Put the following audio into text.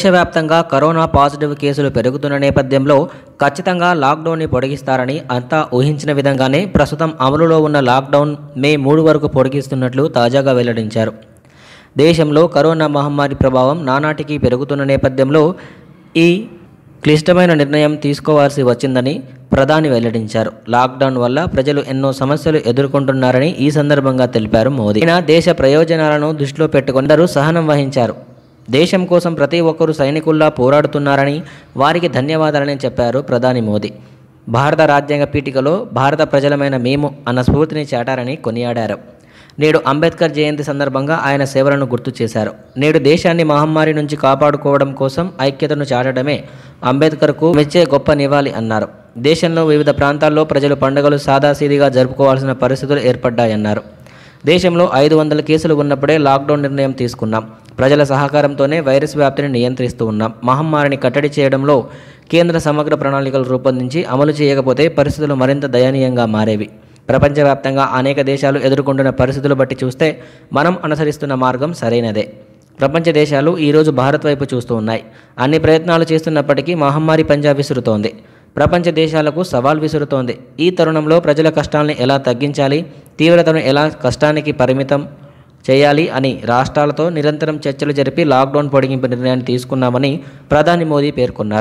దేశవ్యాప్తంగా corona positive కేసులు పెరుగుతున్న నేపథ్యంలో ఖచ్చితంగా లాక్డౌన్ని పొడిగిస్తారని అంతా ఊహించిన విధంగానే ప్రస్తుతం అమలులో ఉన్న లాక్డౌన్ మే మూడు వరకు పొడిగిస్తున్నట్లు తాజాగా వెల్లడించారు దేశంలో కరోనా మహమ్మారి ప్రభావం నానాటికి పెరుగుతున్న నేపథ్యంలో ఈ క్లిష్టమైన నిర్ణయం తీసుకోవాల్సి వచ్చిందని ప్రధాని వెల్లడించారు లాక్డౌన్ వల్ల ప్రజలు ఎన్నో సమస్యలు ఎదుర్కొంటున్నారని ఈ సందర్భంగా తెలిపారు మోదీ దేశ ప్రయోజనాలను దృష్టిలో పెట్టుకుందరూ సహనం వహించారు దేశం కోసం ప్రతి ఒక్కరూ సైనికుల్లా పోరాడుతున్నారని వారికి ధన్యవాదాలని చెప్పారు ప్రధాని మోదీ భారత రాజ్యాంగ పీఠికలో భారత ప్రజలమైన మేము అన్న స్ఫూర్తిని చాటారని కొనియాడారు నేడు అంబేద్కర్ జయంతి సందర్భంగా ఆయన సేవలను గుర్తు చేశారు నేడు దేశాన్ని మహమ్మారి నుంచి కాపాడుకోవడం కోసం ఐక్యతను చాటడమే అంబేద్కర్కు మెచ్చే గొప్ప నివాళి అన్నారు దేశంలో వివిధ ప్రాంతాల్లో ప్రజలు పండుగలు సాదాసీదిగా జరుపుకోవాల్సిన పరిస్థితులు ఏర్పడ్డాయన్నారు దేశంలో ఐదు వందల కేసులు ఉన్నప్పుడే లాక్డౌన్ నిర్ణయం తీసుకున్నాం ప్రజల సహకారంతోనే వైరస్ వ్యాప్తిని నియంత్రిస్తూ ఉన్నాం మహమ్మారిని కట్టడి చేయడంలో కేంద్ర సమగ్ర ప్రణాళికలు రూపొందించి అమలు చేయకపోతే పరిస్థితులు మరింత దయనీయంగా మారేవి ప్రపంచవ్యాప్తంగా అనేక దేశాలు ఎదుర్కొంటున్న పరిస్థితులు బట్టి చూస్తే మనం అనుసరిస్తున్న మార్గం సరైనదే ప్రపంచ దేశాలు ఈరోజు భారత్ వైపు చూస్తూ ఉన్నాయి అన్ని ప్రయత్నాలు చేస్తున్నప్పటికీ మహమ్మారి పంజాబ్ విసురుతోంది ప్రపంచ దేశాలకు సవాల్ విసురుతోంది ఈ తరుణంలో ప్రజల కష్టాలను ఎలా తగ్గించాలి తీవ్రతను ఎలా కష్టానికి పరిమితం చేయాలి అని రాష్ట్రాలతో నిరంతరం చర్చలు జరిపి లాక్డౌన్ పొడిగింపు నిర్ణయాన్ని తీసుకున్నామని ప్రధాని మోదీ పేర్కొన్నారు